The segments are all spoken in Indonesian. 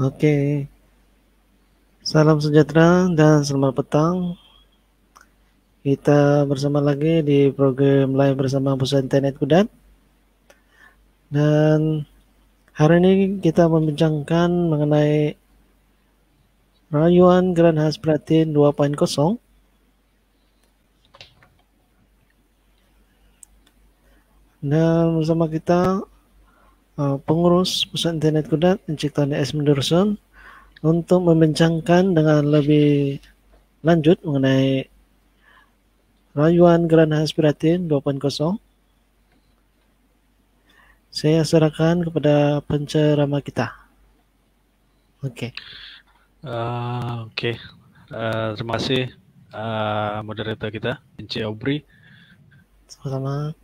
Oke. Salam sejahtera dan selamat petang. Kita bersama lagi di program live bersama Pusat Internet Kudat. Dan hari ini kita membincangkan mengenai rayuan Grand Has Pratin 2.0 Dan bersama kita Eh, pengurus pusat internet Kudat Tony S. Menderson untuk membincangkan dengan lebih lanjut mengenai rayuan gerhana Aspiratin 2.0 saya serahkan kepada pencerama kita. Oke. Okay. Uh, eh, Oke. Okay. Uh, eh, terima kasih uh, moderator kita, Encik Aubrey. Sama-sama.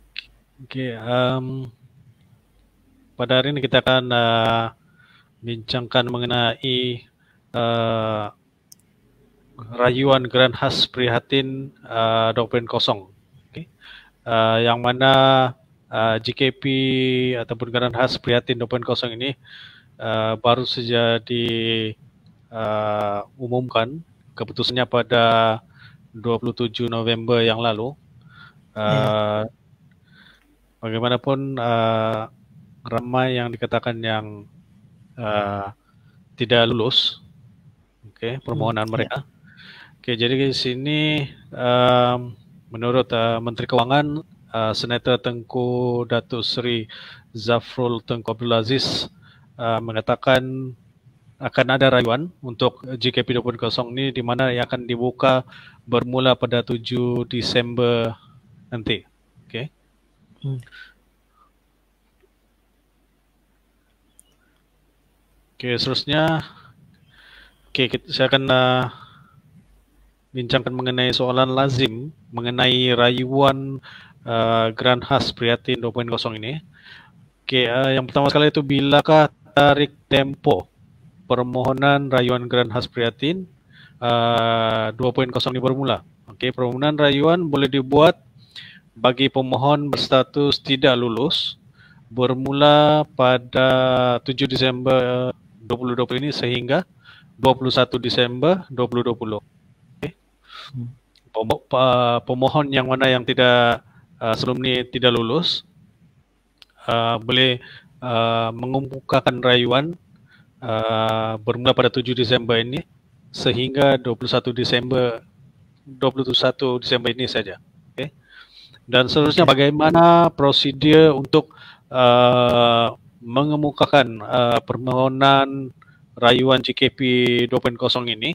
Oke. Okay, um, pada hari ini kita akan uh, bincangkan mengenai uh, rayuan Grand Has Prihatin uh, kosong, Okay. Uh, yang mana uh, GKP ataupun Grand Has Prihatin dokumen kosong ini uh, baru saja diumumkan uh, keputusannya pada 27 November yang lalu. Uh, yeah. Bagaimanapun uh, ramai yang dikatakan yang uh, tidak lulus okay, permohonan hmm, mereka. Ya. Okay, jadi di sini um, menurut uh, Menteri Kewangan, uh, Senator Tengku Datuk Seri Zafrul Tengku Abdul Aziz uh, mengatakan akan ada rayuan untuk GKP 2.0 ini di mana yang akan dibuka bermula pada 7 Disember nanti. Okay. Hmm. Okey, selanjutnya, okey kita saya akan uh, bincangkan mengenai soalan lazim mengenai rayuan uh, Grand Has Priatin 2.0 ini. Okey, uh, yang pertama sekali itu bilakah tarik tempo permohonan rayuan Grand Has Priatin uh, 2.0 ini bermula. Okey, permohonan rayuan boleh dibuat bagi pemohon berstatus tidak lulus bermula pada 7 Disember 2020 ini sehingga 21 Disember 2020. Okay. Pem- pemohon yang mana yang tidak uh, sebelum ini tidak lulus uh, boleh uh, mengumpulkan rayuan uh, bermula pada 7 Disember ini sehingga 21 Disember 21 Disember ini saja. Okay. Dan seterusnya bagaimana prosedur untuk uh, mengemukakan uh, permohonan rayuan JKP 2.0 ini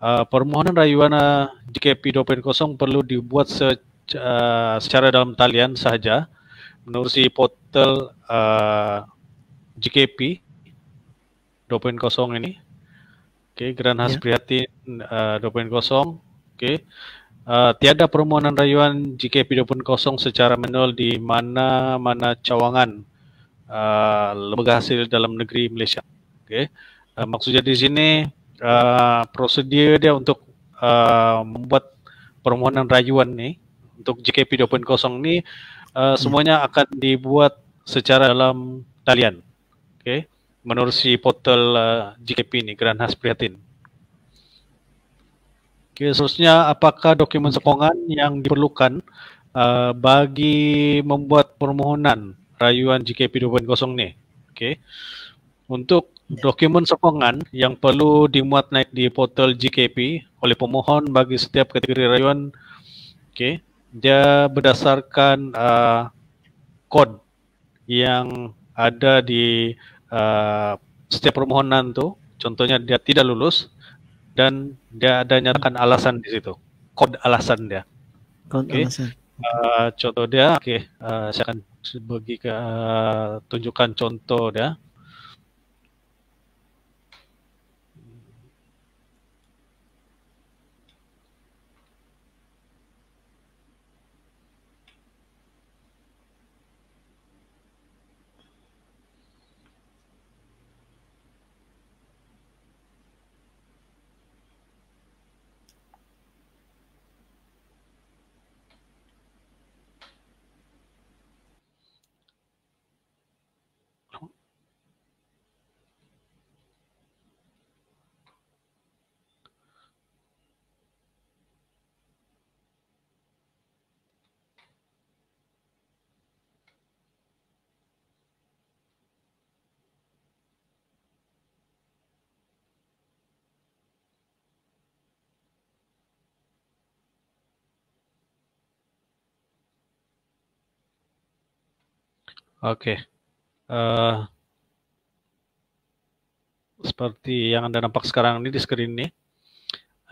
uh, permohonan rayuan uh, JKP 2.0 perlu dibuat se- uh, secara dalam talian sahaja menerusi portal uh, JKP 2.0 ini okay Grand Has ya. Prihatin yeah. uh, 2.0 okey Uh, tiada permohonan rayuan JKP 2.0 secara manual di mana-mana cawangan uh, lembaga hasil dalam negeri Malaysia. Okay. Uh, ah, maksudnya di sini uh, prosedur dia untuk uh, membuat permohonan rayuan ni untuk JKP 2.0 ni uh, hmm. semuanya akan dibuat secara dalam talian. Okay. Menerusi portal uh, JKP ni, Grand Has Prihatin. Okay, seterusnya apakah dokumen sokongan yang diperlukan uh, bagi membuat permohonan rayuan GKP 2.0 ni. Okey. Untuk dokumen sokongan yang perlu dimuat naik di portal GKP oleh pemohon bagi setiap kategori rayuan okey, dia berdasarkan uh, kod yang ada di uh, setiap permohonan tuh. Contohnya dia tidak lulus dan dia ada nyatakan alasan di situ. Kod alasan dia. Kod okay. alasan. Uh, contoh dia, okay, uh, saya akan sebagai uh, tunjukkan contoh ya. Oke. Uh, seperti yang Anda nampak sekarang ini di screen ini,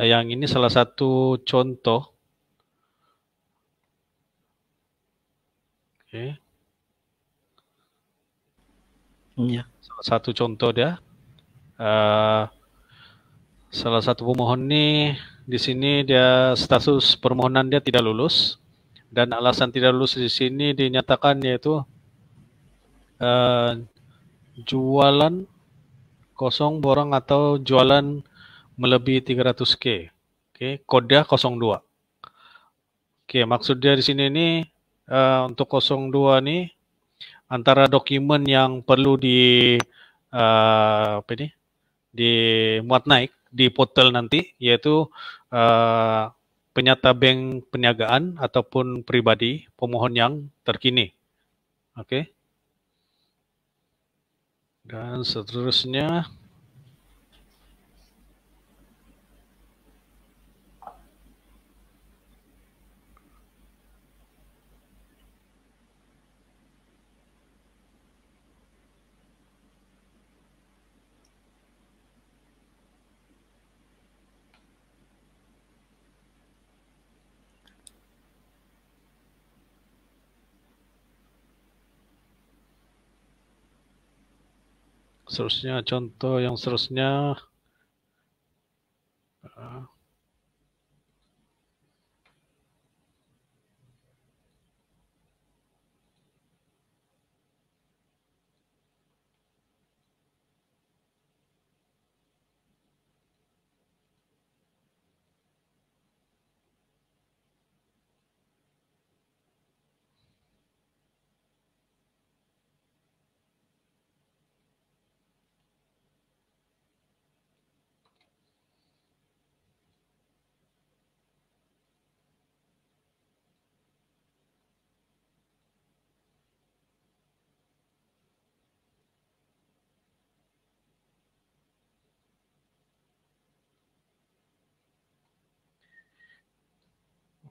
eh, yang ini salah satu contoh. Oke. Okay. Ya. Salah satu contoh dia. Uh, salah satu pemohon ini di sini dia status permohonan dia tidak lulus dan alasan tidak lulus di sini dinyatakan yaitu Eh, jualan kosong borong atau jualan melebihi 300k. Oke, okay, kode 02. Oke, okay, maksudnya di sini ini uh, untuk 02 nih antara dokumen yang perlu di uh, apa ini? di muat naik di portal nanti yaitu uh, penyata bank peniagaan ataupun pribadi pemohon yang terkini. Oke. Okay dan seterusnya seterusnya contoh yang seterusnya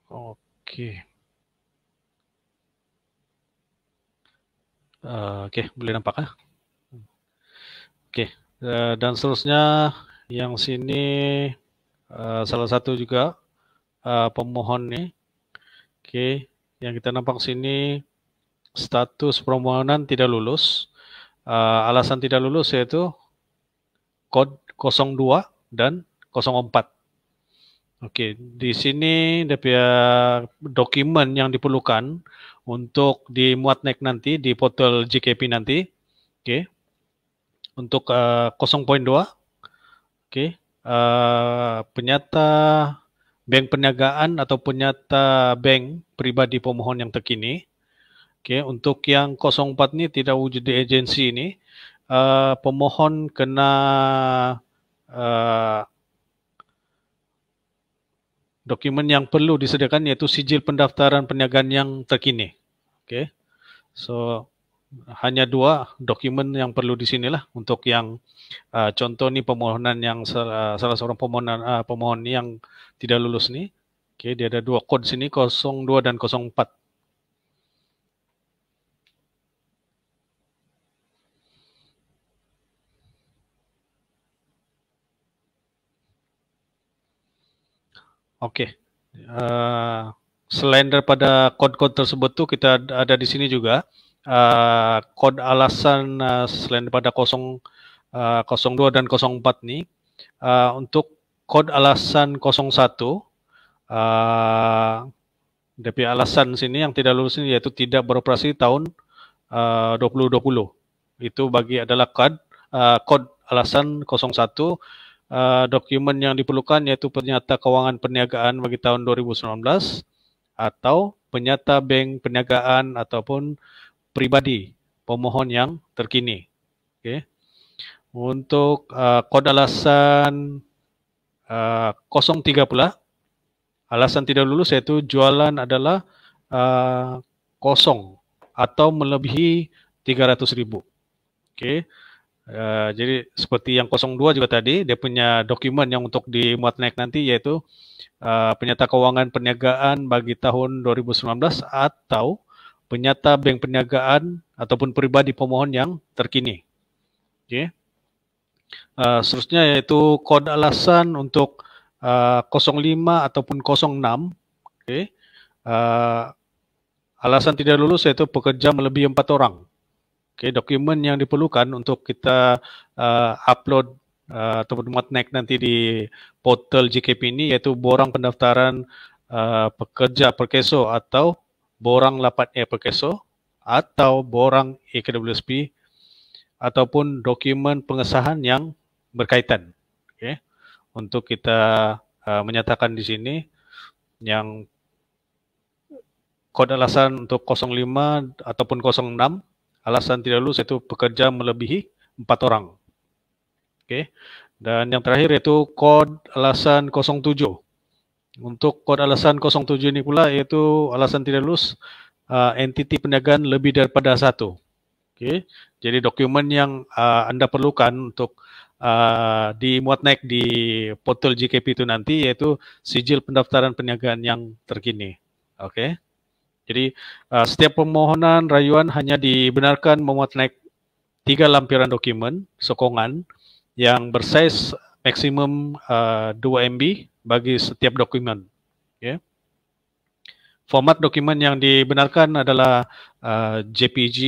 Oke. Eh, oke, boleh nampak ya. Oke, eh, dan seterusnya yang sini eh, salah satu juga pemohon nih. Oke, yang kita nampak sini status permohonan tidak lulus. alasan tidak lulus yaitu kod 02 dan 04. Oke, di sini ada dokumen yang diperlukan untuk dimuat naik nanti di portal JKP nanti. Oke. Untuk uh, eh, 0.2. Oke. Uh, penyata bank perniagaan atau penyata bank pribadi pemohon yang terkini. Oke, untuk yang 04 ni tidak wujud di agensi ini, uh, pemohon kena uh, Dokumen yang perlu disediakan yaitu sijil pendaftaran perniagaan yang terkini. Oke. So hanya dua dokumen yang perlu di sinilah untuk yang uh, contoh ni permohonan yang salah, uh, salah seorang permohonan uh, pemohon yang tidak lulus nih. Oke, dia ada dua kod sini 02 dan 04. Oke. Okay. Uh, eh, selain daripada kode-kode tersebut tuh kita ada di sini juga uh, eh, kode alasan uh, selain daripada 0 uh, 02 dan 04 nih uh, untuk kode alasan 01 uh, DPI alasan sini yang tidak lulus ini yaitu tidak beroperasi tahun uh, 2020 itu bagi adalah kode uh, kode alasan 01 Uh, dokumen yang diperlukan iaitu penyata kewangan perniagaan bagi tahun 2019 atau penyata bank perniagaan ataupun pribadi pemohon yang terkini. Okay. Untuk uh, kod alasan uh, 03 pula, alasan tidak lulus iaitu jualan adalah uh, kosong atau melebihi 300 ribu. Okay. Eh, jadi seperti yang 02 juga tadi, dia punya dokumen yang untuk dimuat naik nanti yaitu uh, penyata keuangan perniagaan bagi tahun 2019 atau penyata bank perniagaan ataupun pribadi pemohon yang terkini. Oke. Okay. Uh, eh, seterusnya yaitu kode alasan untuk uh, 05 ataupun 06. Okay. Uh, alasan tidak lulus yaitu pekerja melebihi empat orang. okay, dokumen yang diperlukan untuk kita uh, upload uh, ataupun muat naik nanti di portal JKP ini iaitu borang pendaftaran uh, pekerja perkeso atau borang 8A perkeso atau borang AKWSP ataupun dokumen pengesahan yang berkaitan okay, untuk kita uh, menyatakan di sini yang kod alasan untuk 05 ataupun 06 Alasan tidak lulus yaitu pekerja melebihi empat orang. Oke. Okay. Dan yang terakhir yaitu kod alasan 07. Untuk kod alasan 07 ini pula yaitu alasan tidak lulus uh, entiti perniagaan lebih daripada satu. Okay. Jadi dokumen yang uh, Anda perlukan untuk uh, dimuat naik di portal GKP itu nanti yaitu sijil pendaftaran perniagaan yang terkini. Oke. Okay. Jadi uh, setiap permohonan rayuan hanya dibenarkan memuat naik tiga lampiran dokumen sokongan yang bersaiz maksimum uh, 2 MB bagi setiap dokumen. Yeah. Format dokumen yang dibenarkan adalah uh, JPG,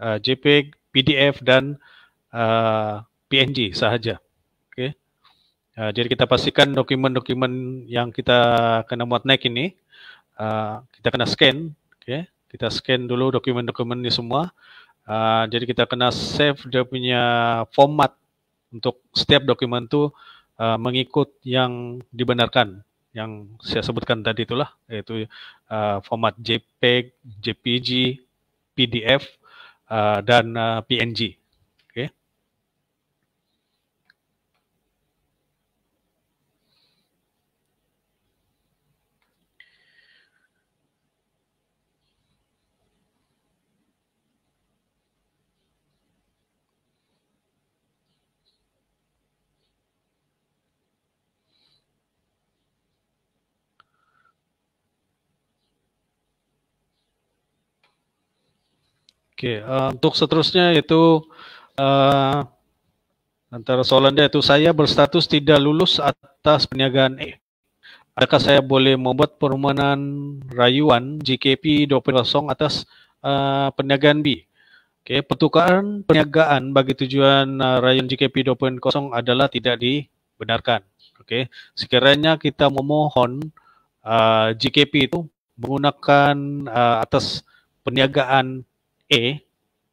uh, JPEG, PDF dan uh, PNG sahaja. Okay. Uh, jadi kita pastikan dokumen-dokumen yang kita kena muat naik ini Ah, kita kena scan, Okay? Kita scan dulu dokumen-dokumen ini semua. Uh, jadi kita kena save dia punya format untuk setiap dokumen itu uh, ah, mengikut yang dibenarkan, yang saya sebutkan tadi itulah, yaitu uh, format JPEG, JPG, PDF, uh, dan uh, PNG. Oke, okay, uh, eh, untuk seterusnya itu uh, antara soalannya itu saya berstatus tidak lulus atas perniagaan E. Adakah saya boleh membuat permohonan rayuan JKP 20 atas uh, perniagaan B? Oke, okay, pertukaran perniagaan bagi tujuan uh, rayuan JKP 2.0 adalah tidak dibenarkan. Oke, okay. sekiranya kita memohon uh, JKP itu menggunakan uh, atas perniagaan A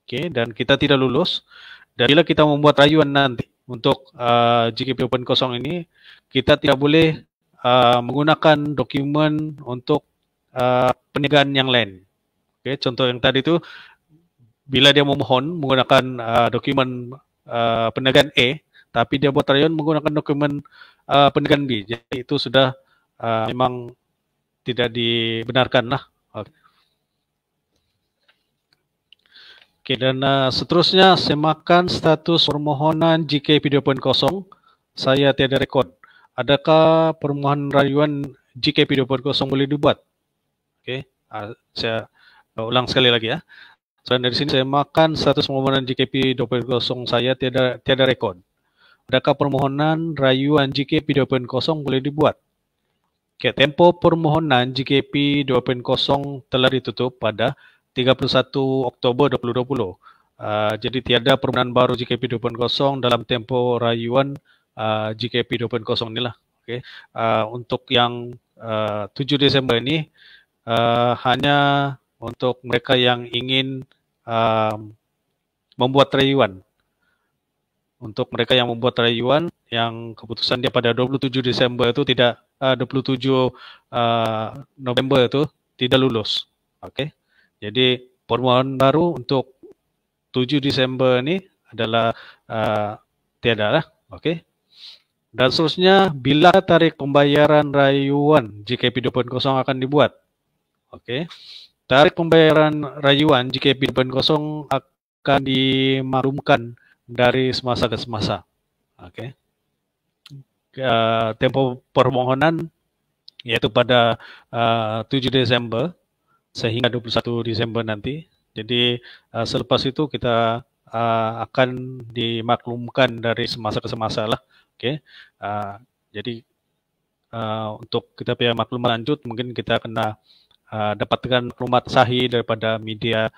okay, dan kita tidak lulus dan bila kita membuat rayuan nanti untuk uh, GKP Open Kosong ini kita tidak boleh uh, menggunakan dokumen untuk uh, peniagaan yang lain. Okay, contoh yang tadi itu bila dia memohon menggunakan uh, dokumen uh, peniagaan A tapi dia buat rayuan menggunakan dokumen uh, peniagaan B. Jadi itu sudah uh, memang tidak dibenarkan lah. Okay. Oke, dan uh, seterusnya semakan status permohonan JKP20 Saya tiada rekod. Adakah permohonan rayuan JKP20 boleh dibuat? Oke, uh, saya uh, ulang sekali lagi ya. Selain dari sini, semakan status permohonan JKP 20 saya tiada tiada rekod. Adakah permohonan rayuan JKP 20 boleh dibuat? Oke, tempo permohonan JKP 2.0 telah ditutup pada 31 Oktober 2020. Uh, ah, jadi tiada permohonan baru GKP 2.0 dalam tempoh rayuan uh, GKP 2.0 inilah. Okay. Uh, untuk yang ah, uh, 7 Desember ini uh, hanya untuk mereka yang ingin uh, membuat rayuan. Untuk mereka yang membuat rayuan yang keputusan dia pada 27 Desember itu tidak uh, 27 uh, November itu tidak lulus. oke? Jadi permohonan baru untuk 7 Disember ni adalah uh, tiada lah. Okay. Dan seterusnya, bila tarik pembayaran rayuan JKP 2.0 akan dibuat? Okay. Tarik pembayaran rayuan JKP 2.0 akan dimaklumkan dari semasa ke semasa. Okay. Uh, tempo permohonan iaitu pada uh, 7 Disember sehingga 21 Disember nanti. Jadi uh, selepas itu kita uh, akan dimaklumkan dari semasa ke semasa lah. Okay. Uh, jadi uh, untuk kita punya maklumat lanjut mungkin kita kena uh, uh, dapatkan maklumat sahih daripada media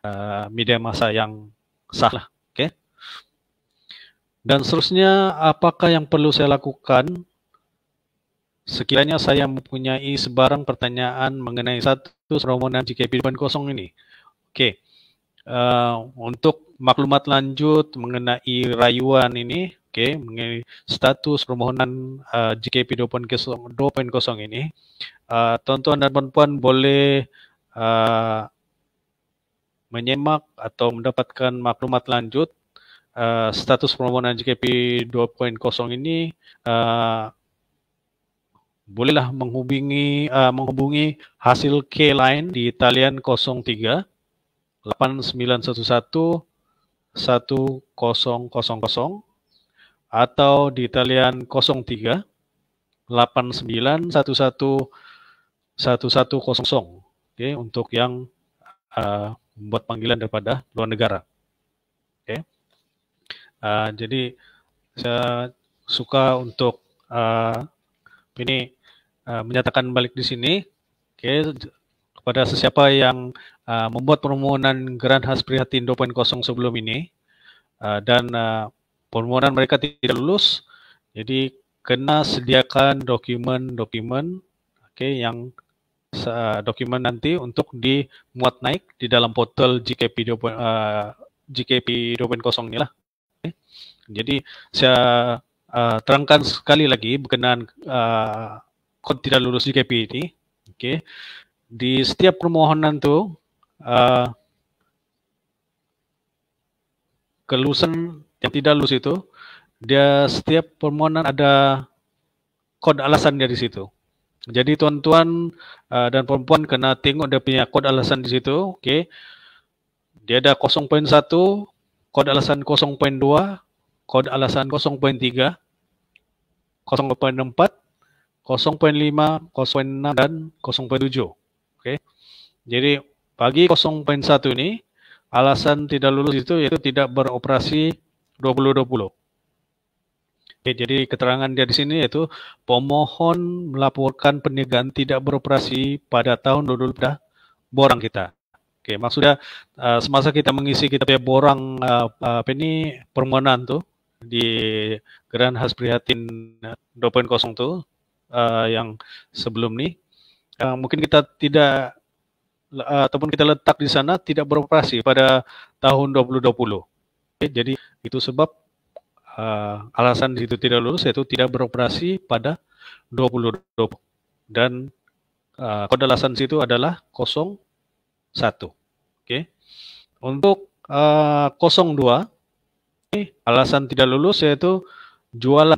uh, media masa yang sah lah. Okay. Dan seterusnya apakah yang perlu saya lakukan Sekiranya saya mempunyai sebarang pertanyaan mengenai satu permohonan jkp 20 ini. Oke. Okay. Uh, eh, untuk maklumat lanjut mengenai rayuan ini, oke, okay, mengenai status permohonan uh, JKP 2.0 ini, uh, dan dan puan boleh uh, menyemak atau mendapatkan maklumat lanjut uh, status permohonan JKP 2.0 ini uh, bolehlah menghubungi uh, menghubungi hasil K line di talian 03 8911 1000 atau di talian 03 8911 1100 okay, untuk yang uh, membuat panggilan daripada luar negara. Oke. Okay. Uh, eh, jadi saya suka untuk uh, ini uh, menyatakan balik di sini. Oke, okay. kepada sesiapa yang uh, membuat permohonan Grand Has prihatin 2.0 sebelum ini uh, dan uh, permohonan mereka tidak lulus, jadi kena sediakan dokumen-dokumen oke okay, yang dokumen nanti untuk dimuat naik di dalam portal GKP 2, uh, GKP 2.0 inilah. Okay. Jadi saya uh, terangkan sekali lagi berkenaan uh, kod tidak lulus UKP ini. Okay. Di setiap permohonan tuh eh, uh, kelulusan yang tidak lulus itu dia setiap permohonan ada kod alasan di situ. Jadi tuan-tuan uh, dan perempuan kena tengok dia punya kod alasan di situ, Okay. Dia ada 0.1, kod alasan 0.2, kode alasan 0.3, 0.4, 0.5, 0.6, dan 0.7. Oke. Jadi bagi 0.1 ini, alasan tidak lulus itu yaitu tidak beroperasi 2020. Oke, jadi keterangan dia di sini yaitu pemohon melaporkan peniadaan tidak beroperasi pada tahun 2020 borang kita. Oke, maksudnya uh, semasa kita mengisi kita ya, borang uh, apa ini permohonan tuh di Grand Hasprihatin Prihatin 2.0 tuh uh, yang sebelum nih yang eh, mungkin kita tidak eh, ataupun kita letak di sana tidak beroperasi pada tahun 2020. Okay, jadi itu sebab uh, alasan itu tidak lulus yaitu tidak beroperasi pada 2020 dan uh, kode alasan situ adalah 01. Oke. Okay. Untuk uh, 02 alasan tidak lulus yaitu jualan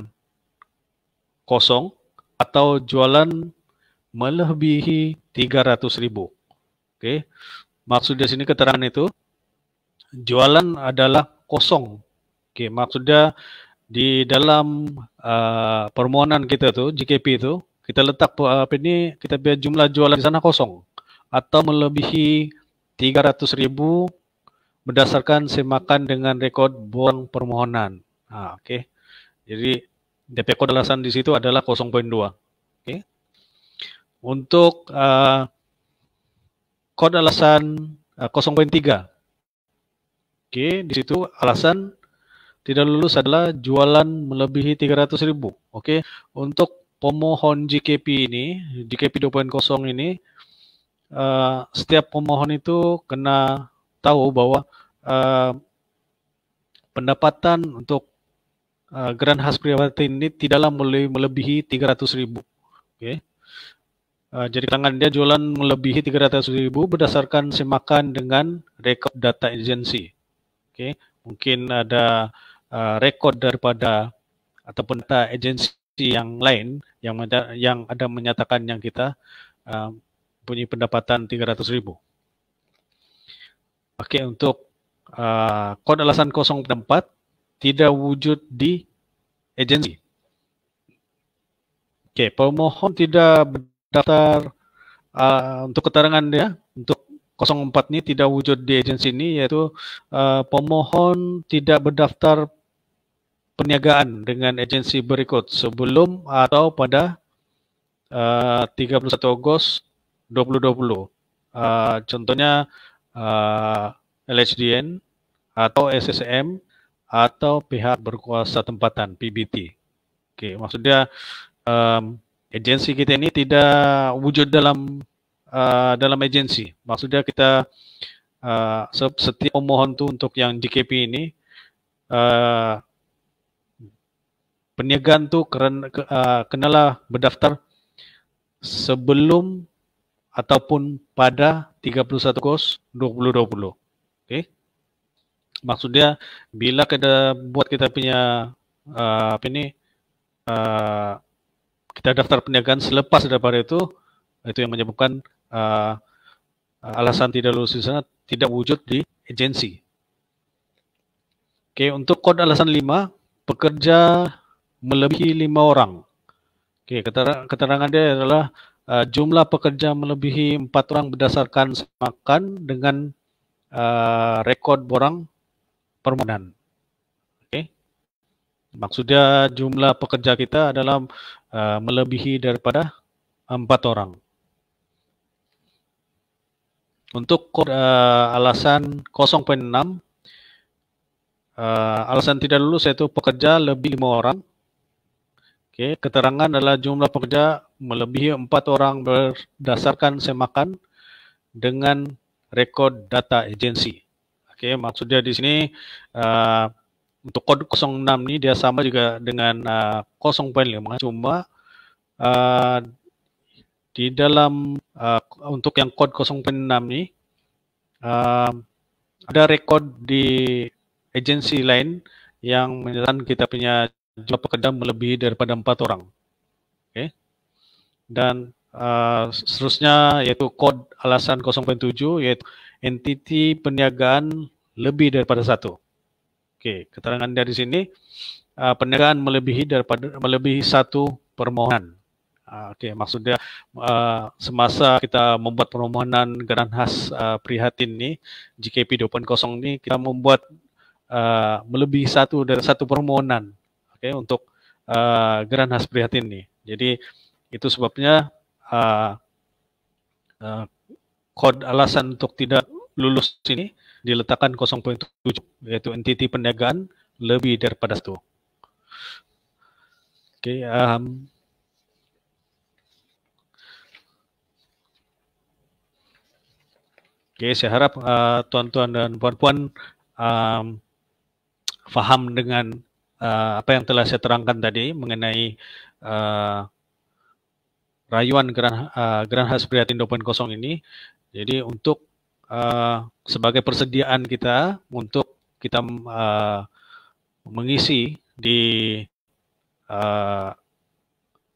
kosong atau jualan melebihi 300 ribu. Oke, maksudnya sini keterangan itu jualan adalah kosong. Oke, maksudnya di dalam uh, permohonan kita tuh JKP itu kita letak apa ini kita biar jumlah jualan di sana kosong atau melebihi 300 ribu berdasarkan semakan dengan rekod borang permohonan. Nah, Oke, okay. jadi DP kode alasan di situ adalah 0.2. Oke, okay. untuk uh, ah, kode alasan uh, ah, 0.3. Oke, okay. di situ alasan tidak lulus adalah jualan melebihi 300 ribu. Oke, okay. untuk pemohon JKP ini, JKP 2.0 ini, uh, setiap pemohon itu kena tahu bahwa uh, pendapatan untuk uh, Grand Has private ini tidaklah melebihi 300 ribu. Okay. Uh, eh, jadi tangan dia jualan melebihi 300 ribu berdasarkan semakan dengan record data agency. Okay. Mungkin ada uh, record daripada ataupun data agency yang lain yang ada, yang ada menyatakan yang kita uh, punya pendapatan 300 ribu. Oke, untuk uh, kode alasan 04 tidak wujud di agensi. Oke, pemohon tidak berdaftar uh, untuk keterangan ya, untuk 04 ini tidak wujud di agensi ini yaitu uh, pemohon tidak berdaftar perniagaan dengan agensi berikut sebelum atau pada uh, 31 Agustus 2020. Uh, contohnya uh, eh, LHDN atau SSM atau pihak berkuasa tempatan PBT. Oke, okay, maksudnya um, agensi kita ini tidak wujud dalam uh, dalam agensi. Maksudnya kita uh, setiap pemohon tuh untuk yang JKP ini uh, peniagaan tuh keren, uh, kenalah berdaftar sebelum ataupun pada 31 kos 2020. Oke. Okay? Maksudnya bila kita buat kita punya uh, apa ini uh, kita daftar perniagaan selepas daripada itu itu yang menyebabkan uh, alasan tidak lulus di sana tidak wujud di agensi. Oke, untuk kode alasan 5, pekerja melebihi 5 orang. Oke, keterangan dia adalah uh, jumlah pekerja melebihi empat orang berdasarkan semakan dengan uh, rekod borang permohonan. Okay. Maksudnya jumlah pekerja kita adalah uh, melebihi daripada empat orang. Untuk uh, alasan 0.6, uh, alasan tidak lulus yaitu pekerja lebih lima orang. Okay. Keterangan adalah jumlah pekerja melebihi empat orang berdasarkan semakan dengan rekod data agensi. Oke, okay, maksudnya di sini uh, untuk kode 06 ini dia sama juga dengan uh, eh, 0.5 cuma uh, di dalam uh, untuk yang kode 0.6 ini uh, ada rekod di agensi lain yang menyatakan kita punya jumlah pekerja melebihi daripada empat orang. dan uh, seterusnya iaitu kod alasan 0.7 yaitu entiti perniagaan lebih daripada satu. Okey, keterangan dia di sini uh, perniagaan melebihi daripada melebihi satu permohonan. Uh, Okey, maksud dia uh, semasa kita membuat permohonan geran khas uh, prihatin ni JKP 2.0 ni kita membuat uh, melebihi satu dari satu permohonan. Okey, untuk uh, geran khas prihatin ni. Jadi uh, Itu sebabnya uh, ah, uh, ah, kode alasan untuk tidak lulus ini diletakkan 0.7 yaitu entiti perniagaan lebih daripada itu. Oke, okay, um, Oke, okay, saya harap ah, tuan-tuan uh, dan puan-puan um, faham dengan uh, apa yang telah saya terangkan tadi mengenai uh, rayuan Grand uh, Grand Has Prihatin 2.0 ini. Jadi untuk uh, sebagai persediaan kita untuk kita uh, mengisi di uh,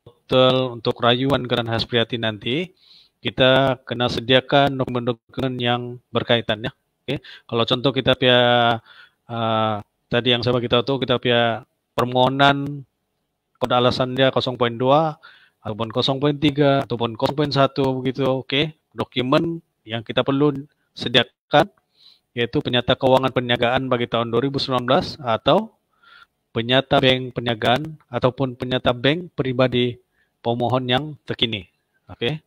total untuk rayuan Grand Has Prihatin nanti kita kena sediakan dokumen-dokumen yang berkaitan ya. Okay. Kalau contoh kita via uh, tadi yang sama kita tahu kita via permohonan kode alasan dia 0.2 ataupun 0.3 ataupun 0.1 begitu okey dokumen yang kita perlu sediakan yaitu penyata keuangan perniagaan bagi tahun 2019 atau penyata bank perniagaan ataupun penyata bank pribadi pemohon yang terkini okey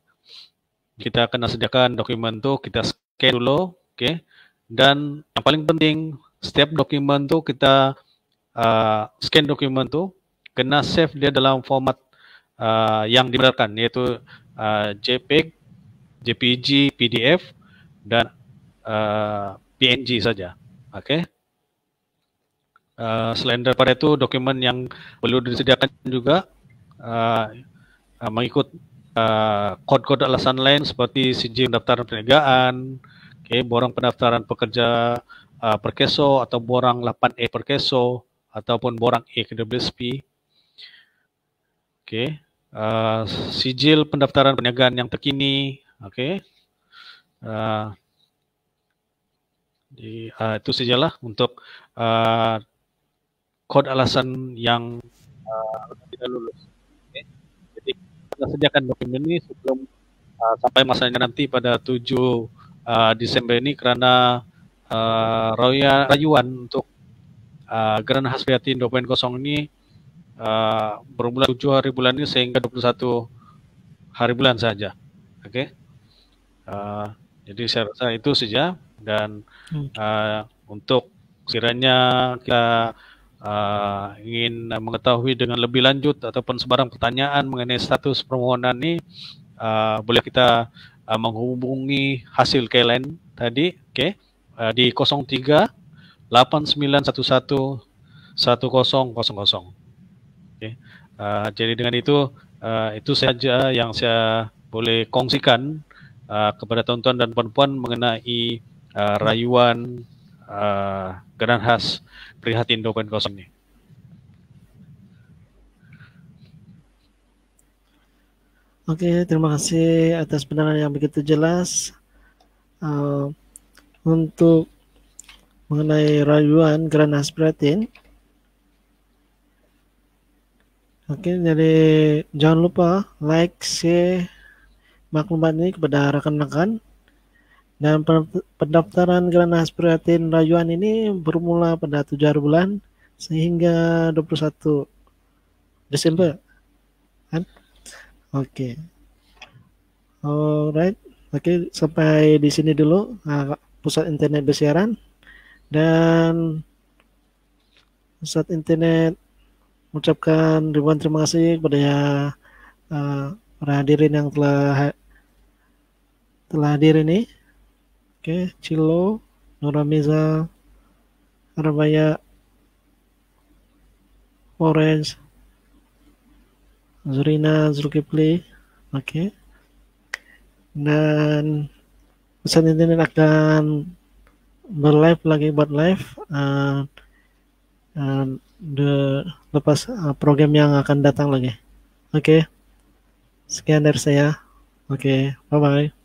kita kena sediakan dokumen tu kita scan dulu okey dan yang paling penting setiap dokumen tu kita uh, scan dokumen tu kena save dia dalam format uh, yang diberikan yaitu uh, eh, JPEG, JPG, PDF dan uh, eh, PNG saja. Oke. Okay? Uh, selain daripada itu dokumen yang perlu disediakan juga uh, uh, mengikut kode-kode uh, alasan lain seperti sijil pendaftaran perniagaan, okay, borang pendaftaran pekerja uh, perkeso atau borang 8E perkeso ataupun borang E KWSP. Oke. Okay uh, sijil pendaftaran perniagaan yang terkini, oke. Uh, uh, itu sajalah untuk uh, kod alasan yang uh, tidak lulus. Okay. Jadi kita sediakan dokumen ini sebelum uh, sampai masanya nanti pada 7 uh, Desember ini kerana uh, raya, rayuan untuk uh, Grand Hasbiatin 2.0 kosong ini Eh, bermula 7 hari bulan ini sehingga 21 hari bulan saja. Oke. Okay? Uh, eh, jadi saya rasa itu saja dan uh, untuk kiranya kita uh, ingin mengetahui dengan lebih lanjut ataupun sebarang pertanyaan mengenai status permohonan ini uh, boleh kita uh, menghubungi hasil KLN tadi, oke? Okay? Uh, di 03 8911 1000 Okay. Uh, eh, jadi dengan itu uh, itu saja yang saya boleh kongsikan uh, kepada tuan-tuan dan puan-puan mengenai uh, rayuan uh, geran khas prihatin 2.0 ini. Oke, terima kasih atas penerangan yang begitu jelas. Uh, untuk mengenai rayuan granhas khas Oke, jadi jangan lupa like, share maklumat ini kepada rekan-rekan. Dan pendaftaran Gerhana Aspiratin Rayuan ini bermula pada 7 bulan sehingga 21 Desember. Kan? Oke. Alright. Oke, sampai di sini dulu ah, pusat internet bersiaran dan pusat internet mengucapkan ribuan terima kasih kepada ya, uh, hadirin yang telah telah hadir ini. Oke, okay, Cilo, Nuramiza, Arabaya Orange, Zurina, Zulkifli. Oke. Okay. Dan pesan ini akan berlive lagi buat live. Uh, uh, lepas uh, program yang akan datang lagi. Oke, okay. sekian dari saya. Oke, okay. bye bye.